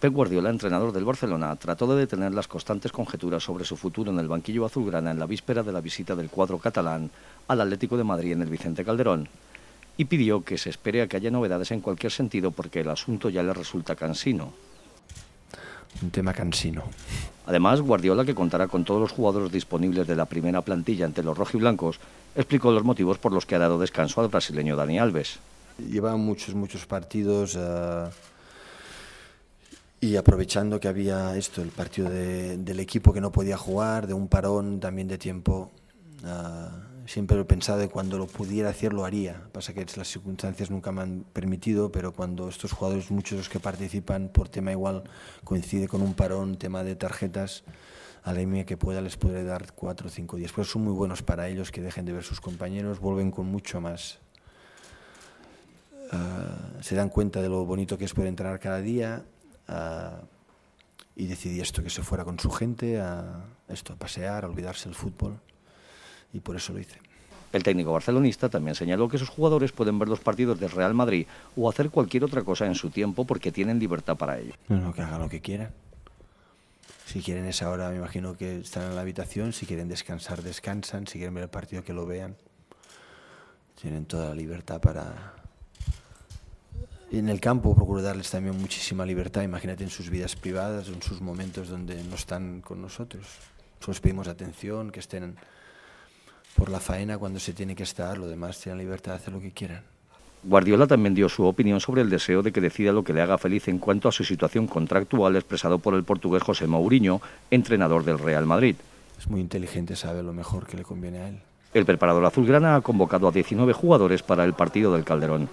Pep Guardiola, entrenador del Barcelona, trató de detener las constantes conjeturas sobre su futuro en el banquillo azulgrana en la víspera de la visita del cuadro catalán al Atlético de Madrid en el Vicente Calderón y pidió que se espere a que haya novedades en cualquier sentido porque el asunto ya le resulta cansino. Un tema cansino. Además, Guardiola, que contará con todos los jugadores disponibles de la primera plantilla ante los rojiblancos, explicó los motivos por los que ha dado descanso al brasileño Dani Alves. Lleva muchos, muchos partidos. Eh, y aprovechando que había esto, el partido de, del equipo que no podía jugar, de un parón también de tiempo, ah, siempre he pensado que cuando lo pudiera hacer lo haría. Pasa que las circunstancias nunca me han permitido, pero cuando estos jugadores, muchos de los que participan por tema igual, coincide con un parón, tema de tarjetas, a la que pueda les podré dar cuatro o cinco días. pero son muy buenos para ellos que dejen de ver sus compañeros, vuelven con mucho más. Ah, se dan cuenta de lo bonito que es poder entrenar cada día, Ah, y decidí esto, que se fuera con su gente a, esto, a pasear, a olvidarse el fútbol. Y por eso lo hice. El técnico barcelonista también señaló que sus jugadores pueden ver los partidos del Real Madrid o hacer cualquier otra cosa en su tiempo porque tienen libertad para ello. No, que hagan lo que quieran. Si quieren esa hora, me imagino que están en la habitación. Si quieren descansar, descansan. Si quieren ver el partido, que lo vean. Tienen toda la libertad para, en el campo procuro darles también muchísima libertad, imagínate en sus vidas privadas, en sus momentos donde no están con nosotros. Solo pedimos atención, que estén por la faena cuando se tiene que estar, lo demás tienen libertad de hacer lo que quieran. Guardiola también dio su opinión sobre el deseo de que decida lo que le haga feliz en cuanto a su situación contractual expresado por el portugués José Mourinho, entrenador del Real Madrid. Es muy inteligente, sabe lo mejor que le conviene a él. El preparador azulgrana ha convocado a 19 jugadores para el partido del Calderón.